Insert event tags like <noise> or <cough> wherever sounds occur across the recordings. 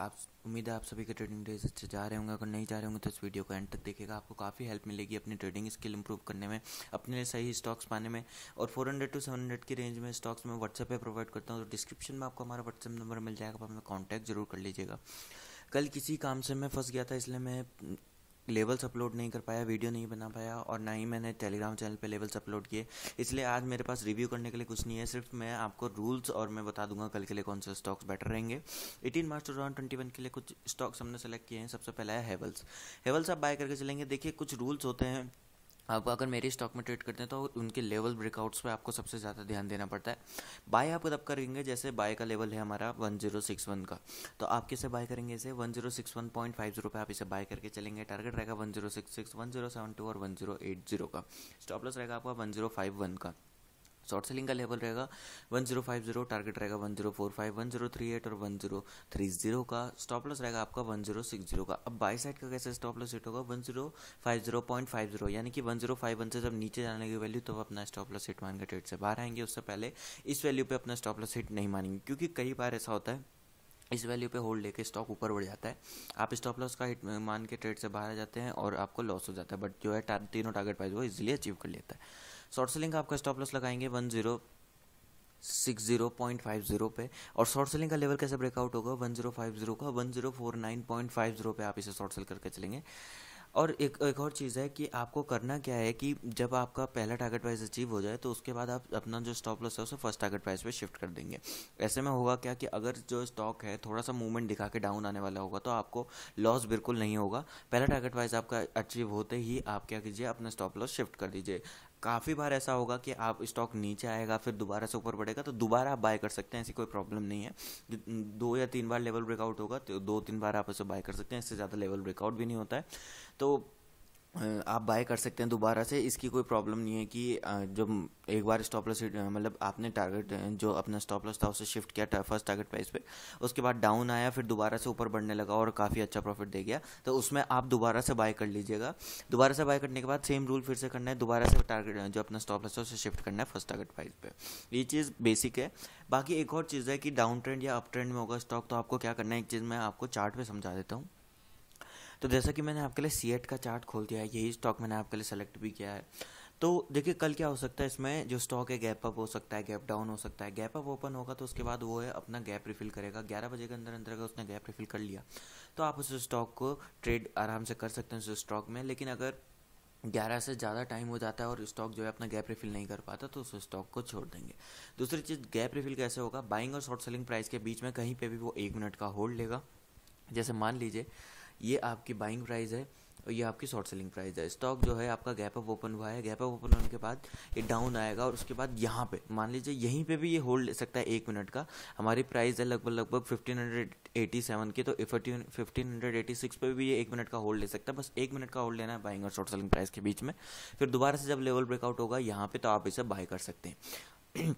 आप उम्मीद है आप सभी के ट्रेडिंग डेज अच्छे जा रहे होंगे अगर नहीं जा रहे होंगे तो इस वीडियो को एंड तक देखिएगा आपको काफ़ी हेल्प मिलेगी अपनी ट्रेडिंग स्किल इंप्रूव करने में अपने सही स्टॉक्स पाने में और 400 टू 700 की रेंज में स्टॉक्स में व्हाट्सएप पे प्रोवाइड करता हूँ तो डिस्क्रिप्शन में आपको हमारा व्हाट्सएप नंबर मिल जाएगा आप हमें कॉन्टैक्ट जरूर कर लीजिएगा कल किसी काम से मैं फंस गया था इसलिए मैं लेवल्स अपलोड नहीं कर पाया वीडियो नहीं बना पाया और ना ही मैंने टेलीग्राम चैनल पे लेवल्स अपलोड किए इसलिए आज मेरे पास रिव्यू करने के लिए कुछ नहीं है सिर्फ मैं आपको रूल्स और मैं बता दूंगा कल के लिए कौन से स्टॉक्स बेटर रहेंगे eighteen March two thousand twenty one के लिए कुछ स्टॉक्स हमने सेलेक्ट किए हैं सबसे पहला है हेवल्स हेवल्स आप बाय करके चलेंगे देखिए कुछ रूल्स होते हैं आप अगर मेरे स्टॉक में ट्रेड करते हैं तो उनके लेवल ब्रेकआउट्स पे आपको सबसे ज़्यादा ध्यान देना पड़ता है बाय आप तब करेंगे जैसे बाय का लेवल है हमारा 1061 का तो आप किसे बाय करेंगे इसे 1061.50 पे आप इसे बाय करके चलेंगे टारगेट रहेगा 1066, 1072 और 1080 का स्टॉप लॉस रहेगा आपका वन का शॉर्ट सेलिंग का लेवल रहेगा 1050 टारगेट रहेगा 1045 1038 और 1030 का स्टॉप लॉस रहेगा आपका 1060 का अब बाई साइड का कैसे स्टॉप लॉस हिट होगा 1050.50 यानी कि 1051 से जब नीचे जाने की वैल्यू तो अपना स्टॉप लॉस हिट मान के ट्रेड से बाहर आएंगे उससे पहले इस वैल्यू पे अपना स्टॉप लॉस हिट नहीं मानेंगे क्योंकि कई बार ऐसा होता है इस वैल्यू पे होल्ड लेके स्टॉक ऊपर बढ़ जाता है आप स्टॉप लॉस का हिट मान के ट्रेड से बाहर आ जाते हैं और आपको लॉस हो जाता है बट जो है तीनों टारगेट प्राइस वो इजीली अचीव कर लेता है शॉर्ट सेलिंग का आपका स्टॉप लॉस लगाएंगे one zero six zero point five zero पे और शॉर्ट सेलिंग का लेवल कैसे ब्रेकआउट होगा वन जीरो फाइव जीरो का one zero four nine point five zero पे आप इसे शॉर्ट सेल करके चलेंगे और एक एक और चीज़ है कि आपको करना क्या है कि जब आपका पहला टारगेट प्राइस अचीव हो जाए तो उसके बाद आप अपना जो स्टॉप लॉस है उसे फर्स्ट टारगेट प्राइस पे शिफ्ट कर देंगे ऐसे में होगा क्या कि अगर जो स्टॉक है थोड़ा सा मूवमेंट दिखा के डाउन आने वाला होगा तो आपको लॉस बिल्कुल नहीं होगा पहला टारगेट प्राइस आपका अचीव होते ही आप क्या कीजिए अपना स्टॉप लॉस शिफ्ट कर दीजिए काफ़ी बार ऐसा होगा कि आप स्टॉक नीचे आएगा फिर दोबारा से ऊपर बढ़ेगा तो दोबारा आप बाय कर सकते हैं ऐसी कोई प्रॉब्लम नहीं है दो या तीन बार लेवल ब्रेकआउट होगा तो दो तीन बार आप उसे बाय कर सकते हैं इससे ज़्यादा लेवल ब्रेकआउट भी नहीं होता है तो आप बाय कर सकते हैं दोबारा से इसकी कोई प्रॉब्लम नहीं है कि जो एक बार स्टॉप लॉस मतलब आपने टारगेट जो अपना स्टॉप लॉस था उसे शिफ्ट किया फर्स्ट टारगेट प्राइस पे उसके बाद डाउन आया फिर दोबारा से ऊपर बढ़ने लगा और काफ़ी अच्छा प्रॉफिट दे गया तो उसमें आप दोबारा से बाय कर लीजिएगा दोबारा से बाय करने के बाद सेम रूल फिर से करना है दोबारा से टारगेट जो अपना स्टॉप लॉस है उसे शिफ्ट करना है फर्स्ट टारगेट प्राइस पर ये चीज़ बेसिक है बाकी एक और चीज़ है कि डाउन ट्रेंड या अप ट्रेंड में होगा स्टॉक तो आपको क्या करना है एक चीज़ मैं आपको चार्ट समझा देता हूँ तो जैसा कि मैंने आपके लिए सी का चार्ट खोल दिया है यही स्टॉक मैंने आपके लिए सेलेक्ट भी किया है तो देखिए कल क्या हो सकता है इसमें जो स्टॉक है गैप अप हो सकता है गैप डाउन हो सकता है गैप अप ओपन होगा तो उसके बाद वो है अपना गैप रिफिल करेगा ग्यारह बजे के अंदर अंदर अगर उसने गैप रिफिल कर लिया तो आप उस स्टॉक को ट्रेड आराम से कर सकते हैं उस स्टॉक में लेकिन अगर ग्यारह से ज़्यादा टाइम हो जाता है और स्टॉक जो है अपना गैप रिफिल नहीं कर पाता तो उस स्टॉक को छोड़ देंगे दूसरी चीज़ गैप रिफिल कैसे होगा बाइंग और शॉर्ट सेलिंग प्राइस के बीच में कहीं पर भी वो एक मिनट का होल्ड लेगा जैसे मान लीजिए ये आपकी बाइंग प्राइस है और ये आपकी शॉर्ट सेलिंग प्राइस है स्टॉक जो है आपका गैप अप ओपन हुआ है गैप अप ओपन होने के बाद ये डाउन आएगा और उसके बाद यहाँ पे मान लीजिए यहीं पे भी ये होल्ड ले सकता है एक मिनट का हमारी प्राइस है लगभग लगभग फिफ्टीन हंड्रेड एटी सेवन की तो फिफ्टीन हंड्रेड एटी सिक्स पर भी ये एक मिनट का होल्ड ले सकता है बस एक मिनट का होल्ड लेना है बाइंग और शॉर्ट सेलिंग प्राइस के बीच में फिर दोबारा से जब लेवल ब्रेकआउट होगा यहाँ पे तो आप इसे बाय कर सकते हैं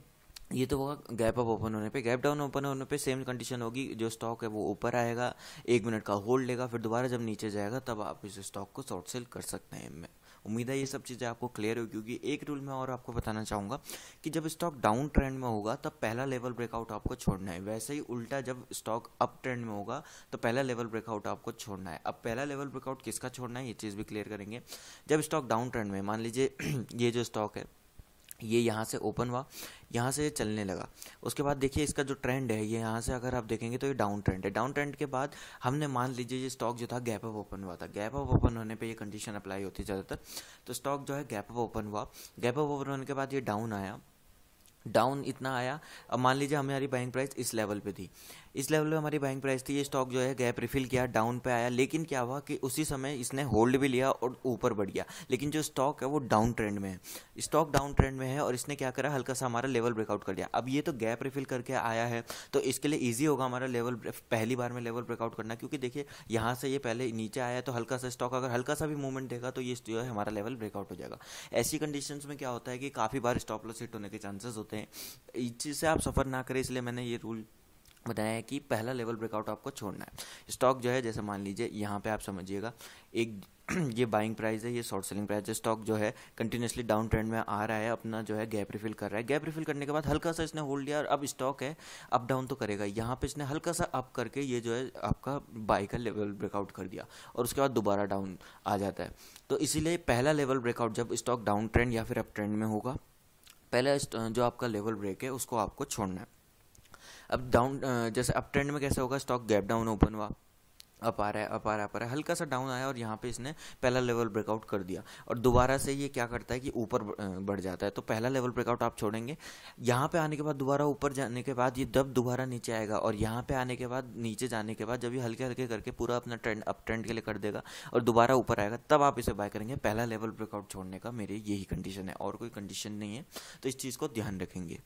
ये तो होगा गैप अप ओपन होने पे गैप डाउन ओपन होने पे सेम कंडीशन होगी जो स्टॉक है वो ऊपर आएगा एक मिनट का होल्ड लेगा फिर दोबारा जब नीचे जाएगा तब आप इस स्टॉक को शॉर्ट सेल कर सकते हैं उम्मीद है ये सब चीज़ें आपको क्लियर होगी क्योंकि एक रूल मैं और आपको बताना चाहूँगा कि जब स्टॉक डाउन ट्रेंड में होगा तब पहला लेवल ब्रेकआउट आपको छोड़ना है वैसे ही उल्टा जब स्टॉक अप ट्रेंड में होगा तो पहला लेवल ब्रेकआउट आपको छोड़ना है अब पहला लेवल ब्रेकआउट किसका छोड़ना है ये चीज़ भी क्लियर करेंगे जब स्टॉक डाउन ट्रेंड में मान लीजिए <clears throat> ये जो स्टॉक है ये यहाँ से ओपन हुआ यहाँ से ये चलने लगा उसके बाद देखिए इसका जो ट्रेंड है ये यहाँ से अगर आप देखेंगे तो ये डाउन ट्रेंड है डाउन ट्रेंड के बाद हमने मान लीजिए ये स्टॉक जो था गैप अप ओपन हुआ था गैप अप ओपन होने पे ये कंडीशन अप्लाई होती है ज़्यादातर तो स्टॉक जो है गैप अप ओपन हुआ गैप अप ओपन होने के बाद ये डाउन आया डाउन इतना आया अब मान लीजिए हमारी बाइंग प्राइस इस लेवल पे थी इस लेवल पे हमारी बाइंग प्राइस थी ये स्टॉक जो है गैप रिफिल किया डाउन पे आया लेकिन क्या हुआ कि उसी समय इसने होल्ड भी लिया और ऊपर बढ़ गया लेकिन जो स्टॉक है वो डाउन ट्रेंड में है स्टॉक डाउन ट्रेंड में है और इसने क्या करा हल्का सा हमारा लेवल ब्रेकआउट कर दिया अब ये तो गैप रिफिल करके आया है तो इसके लिए ईजी होगा हमारा लेवल पहली बार में लेवल ब्रेकआउट करना क्योंकि देखिए यहाँ से ये पहले नीचे आया तो हल्का सा स्टॉक अगर हल्का सा भी मूवमेंट देगा तो ये जो है हमारा लेवल ब्रेकआउट हो जाएगा ऐसी कंडीशन में क्या होता है कि काफ़ी बार स्टॉप लॉस हिट होने के चांसेस होते हैं इस चीज़ से आप सफ़र ना करें इसलिए मैंने ये रूल बताया है कि पहला लेवल ब्रेकआउट आपको छोड़ना है स्टॉक जो है जैसे मान लीजिए यहाँ पे आप समझिएगा एक <clears throat> ये बाइंग प्राइस है ये शॉर्ट सेलिंग प्राइस है स्टॉक जो है कंटिन्यूसली डाउन ट्रेंड में आ रहा है अपना जो है गैप रिफिल कर रहा है गैप रिफिल करने के बाद हल्का सा इसने होल्ड लिया और अब स्टॉक है अप डाउन तो करेगा यहाँ पे इसने हल्का सा अप करके ये जो है आपका बाई का लेवल ब्रेकआउट कर दिया और उसके बाद दोबारा डाउन आ जाता है तो इसीलिए पहला लेवल ब्रेकआउट जब स्टॉक डाउन ट्रेंड या फिर अप ट्रेंड में होगा पहला जो आपका लेवल ब्रेक है उसको आपको छोड़ना है अब डाउन जैसे अप ट्रेंड में कैसे होगा स्टॉक गैप डाउन ओपन हुआ अप आ रहा है अप आ रहा है अप आ रहा है हल्का सा डाउन आया और यहाँ पे इसने पहला लेवल ब्रेकआउट कर दिया और दोबारा से ये क्या करता है कि ऊपर बढ़ जाता है तो पहला लेवल ब्रेकआउट आप छोड़ेंगे यहाँ पे आने के बाद दोबारा ऊपर जाने के बाद ये दब दोबारा नीचे आएगा और यहाँ पे आने के बाद नीचे जाने के बाद जब ये हल्के हल्के करके पूरा अपना ट्रेंड अप ट्रेंड के लिए कर देगा और दोबारा ऊपर आएगा तब आप इसे बाय करेंगे पहला लेवल ब्रेकआउट छोड़ने का मेरी यही कंडीशन है और कोई कंडीशन नहीं है तो इस चीज़ को ध्यान रखेंगे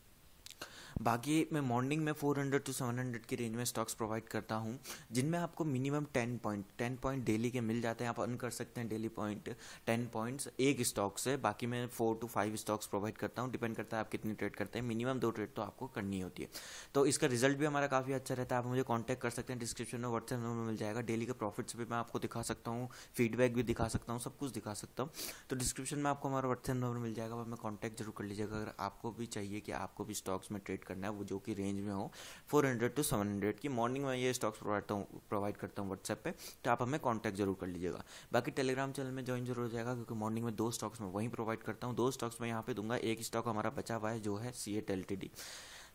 बाकी मैं मॉर्निंग में 400 टू 700 की रेंज में स्टॉक्स प्रोवाइड करता हूँ जिनमें आपको मिनिमम 10 पॉइंट 10 पॉइंट डेली के मिल जाते हैं आप अर्न कर सकते हैं डेली पॉइंट 10 पॉइंट्स एक स्टॉक से बाकी मैं four two five stocks provide करता हूँ डिपेंड करता है आप कितनी ट्रेड करते हैं मिनिमम दो ट्रेड तो आपको करनी होती है तो इसका रिजल्ट भी हमारा काफ़ी अच्छा रहता है आप मुझे कॉन्टैक्ट कर सकते हैं डिस्क्रिप्शन में व्हाट्सएप नंबर मिल जाएगा डेली के प्रॉफिट्स भी मैं आपको दिखा सकता हूँ फीडबैक भी दिखा सकता हूँ सब कुछ दिखा सकता हूँ तो डिस्क्रिप्शन में आपको हमारा व्हाट्सएप नंबर मिल जाएगा हमें कॉन्टैक्ट जरूर कर लीजिएगा अगर आपको भी चाहिए कि आपको भी स्टॉक्स में ट्रेड ट्रेड करना है वो जो कि रेंज में हो 400 टू 700 की मॉर्निंग में ये स्टॉक्स प्रोवाइड हूँ प्रोवाइड करता हूँ व्हाट्सएप पे तो आप हमें कॉन्टैक्ट जरूर कर लीजिएगा बाकी टेलीग्राम चैनल में ज्वाइन जरूर हो जाएगा क्योंकि मॉर्निंग में दो स्टॉक्स में वहीं प्रोवाइड करता हूँ दो स्टॉक्स में यहाँ पे दूंगा एक स्टॉक हमारा बचा हुआ है जो है C eight L T D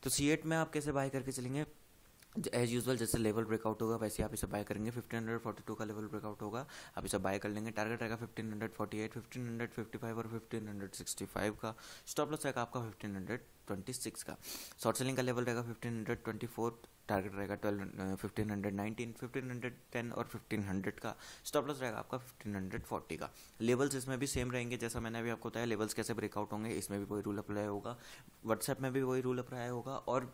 तो सी एट में आप कैसे बाय करके चलेंगे एज यूजल जैसे लेवल ब्रेकआउट होगा वैसे आप इसे बाय करेंगे 1542 का लेवल ब्रेकआउट होगा आप इसे बाय कर लेंगे टारगेट रहेगा 1548 1555 और 1565 का स्टॉप लॉस रहेगा आपका 1526 का शॉर्ट सेलिंग का लेवल रहेगा 1524 टारगेट रहेगा twelve fifteen hundred nineteen fifteen hundred ten और फिफ्टीन हंड्रेड का स्टॉप लॉस रहेगा आपका फिफ्टीन हंड्रेड फोर्टी का लेवल्स इसमें भी सेम रहेंगे जैसा मैंने अभी आपको बताया लेवल्स कैसे ब्रेकआउट होंगे इसमें भी वही रूल अप्लाई होगा व्हाट्सएप में भी वही रूल अप्लाई होगा और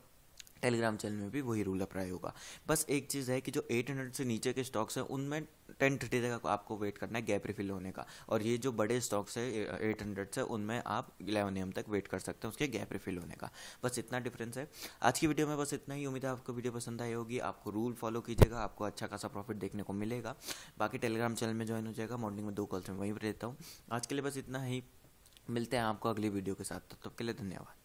टेलीग्राम चैनल में भी वही रूल अप्लाई होगा बस एक चीज़ है कि जो 800 से नीचे के स्टॉक्स हैं उनमें टेन थर्टी तक आपको वेट करना है गैप रिफिल होने का और ये जो बड़े स्टॉक्स है 800 से उनमें आप इलेवन एम तक वेट कर सकते हैं उसके गैप रिफिल होने का बस इतना डिफरेंस है आज की वीडियो में बस इतना ही उम्मीद है आपको वीडियो पसंद आई होगी आपको रूल फॉलो कीजिएगा आपको अच्छा खासा प्रॉफिट देखने को मिलेगा बाकी टेलीग्राम चैनल में ज्वाइन हो जाएगा मॉर्निंग में दो कॉल्स में वहीं पर रहता हूँ आज के लिए बस इतना ही मिलते हैं आपको अगली वीडियो के साथ तब तो तक के लिए धन्यवाद